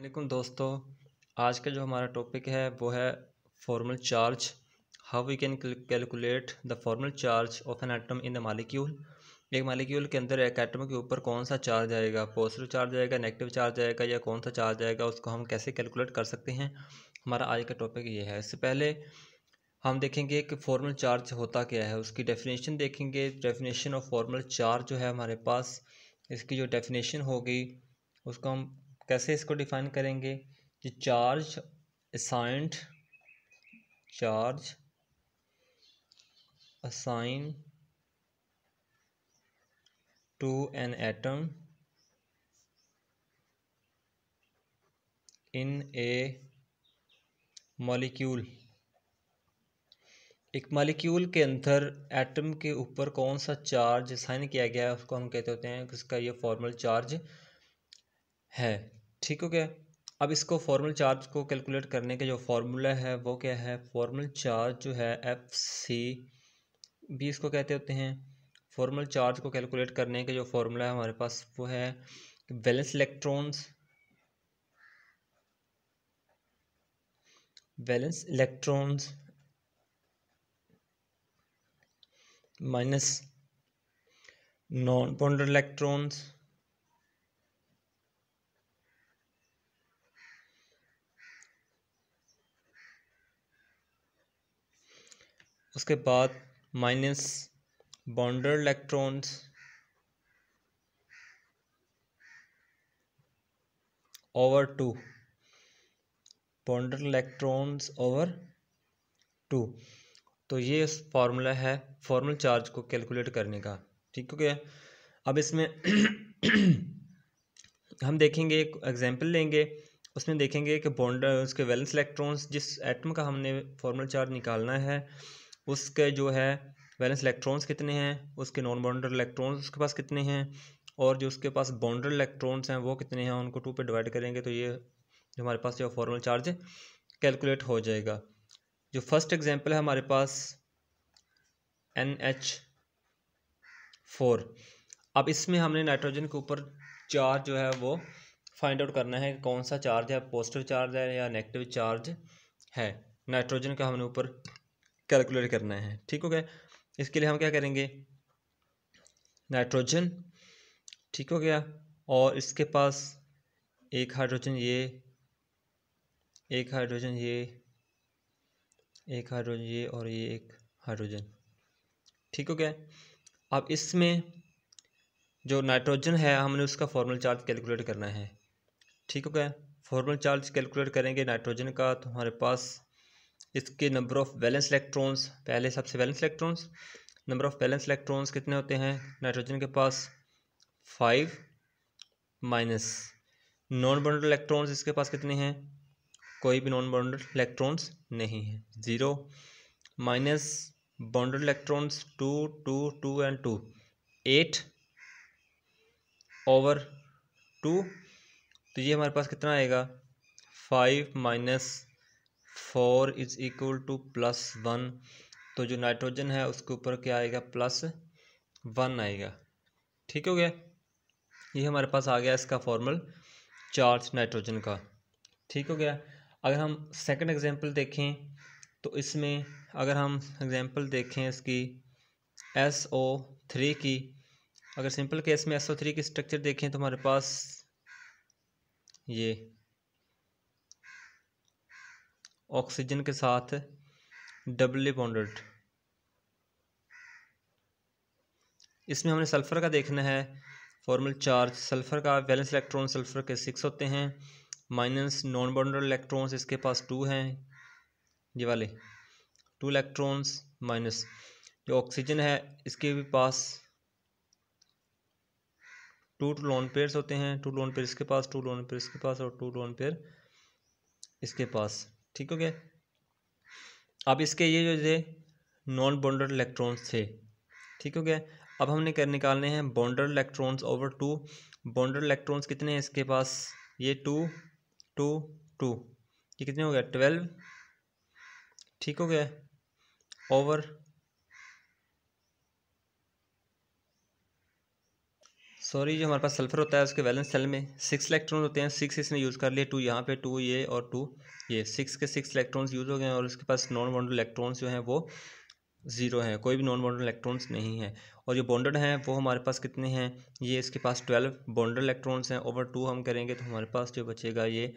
वालेकुम दोस्तों आज का जो हमारा टॉपिक है वो है formal charge how we can calculate the formal charge of an atom in the molecule एक मालिक्यूल के अंदर एक एटम के ऊपर कौन सा चार्ज आएगा पॉजिटिव चार्ज आएगा नेगेटिव चार्ज आएगा या कौन सा चार्ज आएगा उसको हम कैसे कैलकुलेट कर सकते हैं हमारा आज का टॉपिक ये है इससे पहले हम देखेंगे कि फॉर्मल चार्ज होता क्या है उसकी डेफिनेशन देखेंगे डेफिनेशन ऑफ फॉर्मल चार्ज जो है हमारे पास इसकी जो डेफिनेशन होगी उसको हम कैसे इसको डिफाइन करेंगे कि charge assigned charge assign to an atom in a molecule एक मॉलिक्यूल के अंदर एटम के ऊपर कौन सा चार्ज साइन किया गया है उसको हम कहते होते हैं उसका ये फॉर्मल चार्ज है ठीक हो गया अब इसको फॉर्मल चार्ज को कैलकुलेट करने का जो फार्मूला है वो क्या है फॉर्मल चार्ज जो है एफ सी भी इसको कहते होते हैं फॉर्मल चार्ज को कैलकुलेट करने का जो फार्मूला है हमारे पास वो है valence electrons valence electrons minus non bonded electrons उसके बाद minus bonded electrons over two bonded electrons over two तो ये फार्मूला है फॉर्मल चार्ज को कैलकुलेट करने का ठीक हो गया अब इसमें हम देखेंगे एक एग्जांपल लेंगे उसमें देखेंगे कि बॉन्ड उसके वैलेंस इलेक्ट्रॉन्स जिस एटम का हमने फॉर्मल चार्ज निकालना है उसके जो है वैलेंस इलेक्ट्रॉन्स कितने हैं उसके नॉन बाउंड्री इलेक्ट्रॉन्स उसके पास कितने हैं और जो उसके पास बाउंड्री इलेक्ट्रॉन्स हैं वो कितने हैं उनको टू पे डिवाइड करेंगे तो ये जो हमारे पास जो फॉर्मल चार्ज कैलकुलेट हो जाएगा जो फर्स्ट एग्जाम्पल है हमारे पास एन एच फोर अब इसमें हमने नाइट्रोजन के ऊपर चार्ज जो है वो फाइंड आउट करना है कौन सा चार्ज है पॉजिटिव चार्ज है या नेगेटिव चार्ज है नाइट्रोजन का हमने ऊपर कैलकुलेट करना है ठीक हो गया इसके लिए हम क्या करेंगे नाइट्रोजन ठीक हो गया और इसके पास एक हाइड्रोजन ये एक हाइड्रोजन ये एक हाइड्रोजन ये और ये एक हाइड्रोजन ठीक हो गया अब इसमें जो नाइट्रोजन है हमने उसका फॉर्मल चार्ज कैलकुलेट करना है ठीक हो गया फॉर्मल चार्ज कैलकुलेट करेंगे नाइट्रोजन का तो हमारे पास इसके नंबर ऑफ़ बैलेंस इलेक्ट्रॉन्स पहले सबसे valence electrons number of valence electrons कितने होते हैं नाइट्रोजन के पास five minus non bonded electrons इसके पास कितने हैं कोई भी नॉन बाउंडेड इलेक्ट्रॉन्स नहीं है zero minus bonded electrons two two two and two eight over two तो ये हमारे पास कितना आएगा five minus four is equal to plus one तो जो नाइट्रोजन है उसके ऊपर क्या आएगा प्लस वन आएगा ठीक हो गया ये हमारे पास आ गया इसका फॉर्मल चार्ज नाइट्रोजन का ठीक हो गया अगर हम सेकंड एग्जांपल देखें तो इसमें अगर हम एग्जांपल देखें इसकी एस ओ थ्री की अगर सिंपल केस में एस ओ थ्री की स्ट्रक्चर देखें तो हमारे पास ये ऑक्सीजन के साथ डबली बॉन्डेड इसमें हमने सल्फ़र का देखना है फॉर्मल चार्ज सल्फ़र का वैलेंस इलेक्ट्रॉन सल्फ़र के सिक्स होते हैं माइनस नॉन बॉन्डेड इलेक्ट्रॉन्स इसके पास टू हैं ये वाले टू इलेक्ट्रॉन्स माइनस जो ऑक्सीजन है इसके भी पास टू टू लॉन पेयर्स होते हैं टू लॉन पेयर इसके पास टू लॉन पेयर इसके पास और टू लॉन पेयर इसके पास ठीक हो गया अब इसके ये जो थे नॉन बॉन्डर्ड इलेक्ट्रॉन्स थे ठीक हो गया अब हमने कर निकालने हैं bonded electrons over two bonded electrons कितने हैं इसके पास ये टू टू टू ये कितने हो गया ट्वेल्व ठीक हो गया ओवर सॉरी जो हमारे पास सल्फर होता है उसके वैलेंस सेल में सिक्स इलेक्ट्रॉन होते हैं सिक्स इसने यूज़ कर लिए टू यहाँ पे टू ये और टू ये सिक्स के सिक्स इलेक्ट्रॉन्स यूज़ हो गए हैं और उसके पास नॉन बॉन्डेड इलेक्ट्रॉन्स जो हैं वो ज़ीरो हैं कोई भी नॉन बॉन्डेड इलेक्ट्रॉन्स नहीं है और जो बॉन्डेड हैं वो हमारे पास कितने हैं ये इसके पास ट्वेल्व बॉन्डेड इलेक्ट्रॉन्स हैं ओवर टू हम करेंगे तो हमारे पास जो बचेगा ये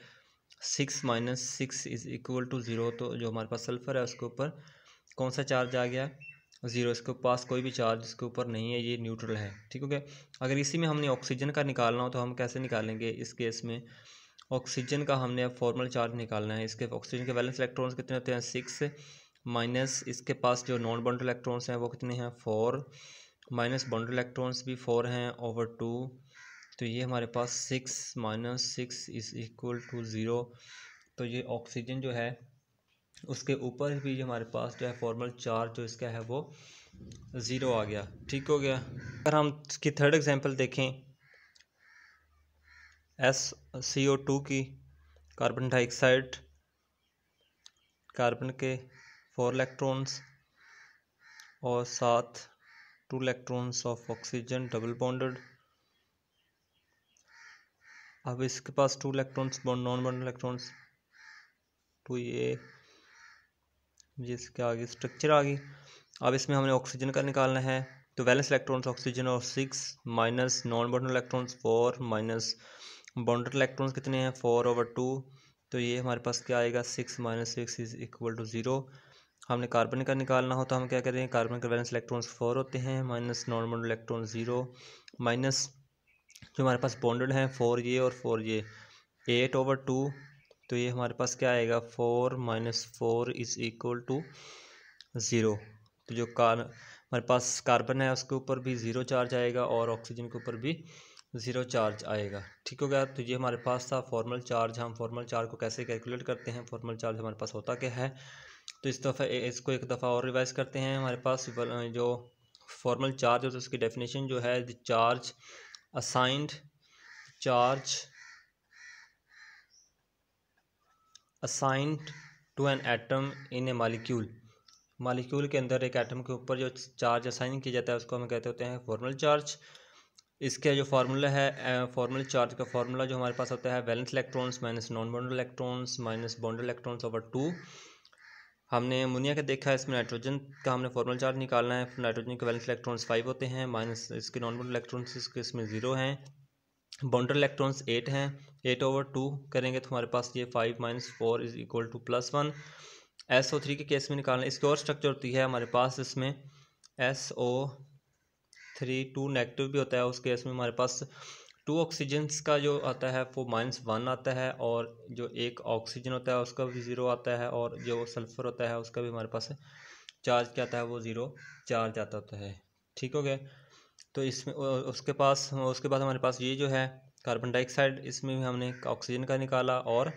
six minus six is equal to zero तो जो हमारे पास सल्फर है उसके ऊपर कौन सा चार्ज आ गया ज़ीरो इसके पास कोई भी चार्ज इसके ऊपर नहीं है ये न्यूट्रल है ठीक हो गया अगर इसी में हमने ऑक्सीजन का निकालना हो तो हम कैसे निकालेंगे इस केस में ऑक्सीजन का हमने अब फॉर्मल चार्ज निकालना है इसके ऑक्सीजन के बैलेंस इलेक्ट्रॉन्स कितने होते हैं सिक्स माइनस इसके पास जो नॉन बाउंड्री इलेक्ट्रॉन्स हैं वो कितने हैं फोर माइनस बाउंड्री इलेक्ट्रॉन्स भी फोर हैं ओवर टू तो ये हमारे पास six minus six is equal to zero तो ये ऑक्सीजन जो है उसके ऊपर भी हमारे पास जो है फॉर्मल चार जो इसका है वो ज़ीरो आ गया ठीक हो गया अगर हम इसकी थर्ड एग्जांपल देखें एस सी ओ टू की कार्बन डाइऑक्साइड कार्बन के फोर इलेक्ट्रॉन्स और साथ two electrons of oxygen double bonded अब इसके पास two electrons non bond electrons two ए ये इसके आगे स्ट्रक्चर आ गई अब इसमें हमने ऑक्सीजन का निकालना है तो वैलेंस इलेक्ट्रॉन्स ऑक्सीजन और six minus non bonded electrons four minus bonded electrons कितने हैं फोर ओवर टू तो ये हमारे पास क्या आएगा six minus six is equal to zero हमने कार्बन का निकालना हो तो हम क्या करें कार्बन के वैलेंस इलेक्ट्रॉन्स फोर होते हैं minus non normal electron zero minus जो हमारे पास बॉन्डेड हैं फोर ये और फोर ये एट ओवर टू तो ये हमारे पास क्या आएगा four minus four is equal to zero तो जो कार हमारे पास कार्बन है उसके ऊपर भी ज़ीरो चार्ज आएगा और ऑक्सीजन के ऊपर भी ज़ीरो चार्ज आएगा ठीक हो गया तो ये हमारे पास था फॉर्मल चार्ज हम फॉर्मल चार्ज को कैसे कैलकुलेट करते हैं फॉर्मल चार्ज हमारे पास होता क्या है तो इस दफ़ा इसको एक दफ़ा और रिवाइज करते हैं हमारे पास जो फॉर्मल चार्ज होता है तो उसकी डेफिनेशन जो है the charge assigned charge assigned to an atom in a molecule molecule के अंदर एक एटम के ऊपर जो चार्ज असाइन किया जाता है उसको हम कहते होते हैं फॉर्मल चार्ज इसका जो फार्मूला है फॉर्मल चार्ज का फार्मूला जो हमारे पास होता है valence electrons minus non bond electrons minus bond electrons over two हमने अमोनिया का देखा है इसमें नाइट्रोजन का हमने फॉर्मल चार्ज निकालना है नाइट्रोजन के वैलेंस इलेक्ट्रॉन्स फाइव होते हैं माइनस इसके नॉन बॉन्डल इलेक्ट्रॉन्स इसके इसमें ज़ीरो हैं बाउंड्री इलेक्ट्रॉन्स एट हैं एट ओवर टू करेंगे तो हमारे पास ये five minus four is equal to plus one S O three के केस में निकालना इसकी और स्ट्रक्चर होती है हमारे पास इसमें S O three two negative भी होता है उस केस में हमारे पास टू ऑक्सीजन्स का जो आता है वो माइनस वन आता है और जो एक ऑक्सीजन होता है उसका भी ज़ीरो आता है और जो सल्फ़र होता है उसका भी हमारे पास चार्ज क्या आता है वो ज़ीरो चार्ज आता होता है ठीक हो गया तो इसमें उसके पास उसके बाद हमारे पास ये जो है कार्बन डाइऑक्साइड इसमें भी हमने ऑक्सीजन का निकाला और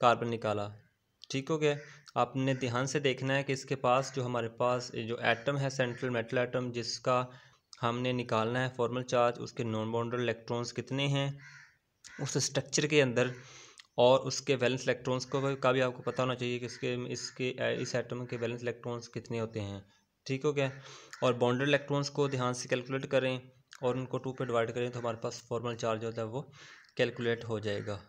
कार्बन निकाला ठीक हो गया आपने ध्यान से देखना है कि इसके पास जो हमारे पास जो एटम है सेंट्रल मेटल एटम जिसका हमने निकालना है फॉर्मल चार्ज उसके नॉन बाउंड्री इलेक्ट्रॉन्स कितने हैं उस स्ट्रक्चर के अंदर और उसके वैलेंस इलेक्ट्रॉन्स को का भी आपको पता होना चाहिए कि इसके इसके इस एटम के वैलेंस इलेक्ट्रॉन्स कितने होते हैं ठीक हो गया और बॉन्डेड इलेक्ट्रॉन्स को ध्यान से कैलकुलेट करें और उनको टू पे डिवाइड करें तो हमारे पास फॉर्मल चार्ज होता है वो कैलकुलेट हो जाएगा